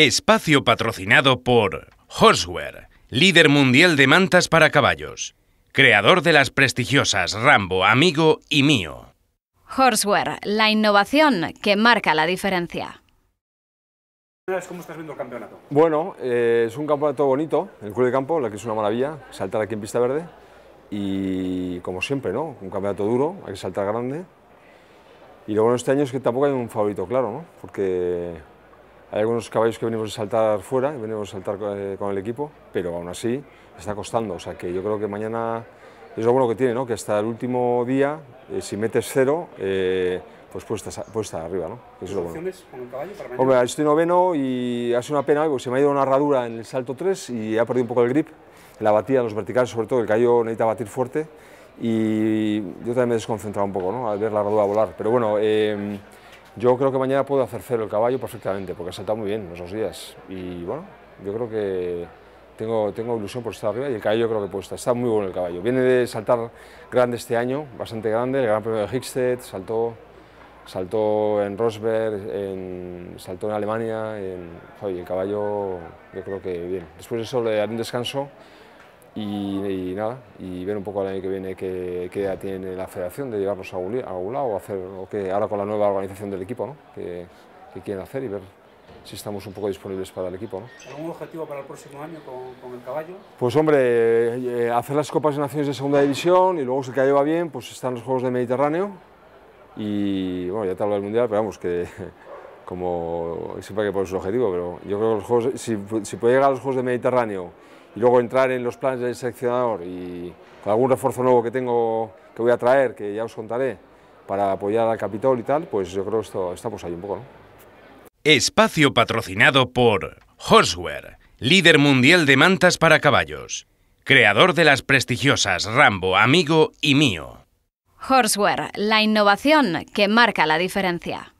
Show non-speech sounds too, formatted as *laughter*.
Espacio patrocinado por Horseware, líder mundial de mantas para caballos, creador de las prestigiosas Rambo, Amigo y Mío. Horseware, la innovación que marca la diferencia. ¿Cómo estás viendo el campeonato? Bueno, eh, es un campeonato bonito, el club de campo, la que es una maravilla, saltar aquí en pista verde y como siempre, ¿no? Un campeonato duro, hay que saltar grande. Y luego bueno este año es que tampoco hay un favorito claro, ¿no? Porque hay algunos caballos que venimos a saltar fuera, venimos a saltar eh, con el equipo, pero aún así está costando. O sea que yo creo que mañana es lo bueno que tiene, ¿no? que hasta el último día, eh, si metes cero, eh, pues puedes estar, arriba. ¿no? Eso es lo bueno. con el caballo para mañana? Hombre, estoy noveno y ha sido una pena, algo, se me ha ido una herradura en el salto 3 y ha perdido un poco el grip. La batida, los verticales sobre todo, el cayó necesita batir fuerte y yo también me he desconcentrado un poco ¿no? al ver la herradura volar. Pero bueno, eh, yo creo que mañana puedo hacer cero el caballo perfectamente, porque ha saltado muy bien los dos días. Y bueno, yo creo que tengo, tengo ilusión por estar arriba y el caballo creo que puede estar. Está muy bueno el caballo. Viene de saltar grande este año, bastante grande, el Gran Premio de Hickstead, saltó, saltó en Rosberg, en, saltó en Alemania. En, joder, el caballo yo creo que bien. Después de eso le daré un descanso y, nada, y ver un poco el año que viene qué, idea tiene la federación de llevarnos a algún, a lado, o hacer, o que ahora con la nueva organización del equipo, ¿no? Que, quieren hacer y ver si estamos un poco disponibles para el equipo. ¿Algún objetivo para el próximo año con, el caballo? Pues hombre, eh, hacer las Copas de Naciones de Segunda División y luego si el caballo va bien, pues están los Juegos de Mediterráneo y bueno, ya te hablo del Mundial, pero vamos, que *laughs* como siempre hay que poner su objetivo, pero yo creo que si, si puede llegar a los Juegos de Mediterráneo luego entrar en los planes del seleccionador y con algún refuerzo nuevo que tengo, que voy a traer, que ya os contaré, para apoyar al Capitol y tal, pues yo creo que esto, estamos ahí un poco, ¿no? Espacio patrocinado por Horsware, líder mundial de mantas para caballos, creador de las prestigiosas Rambo, Amigo y Mío. Horsewear la innovación que marca la diferencia.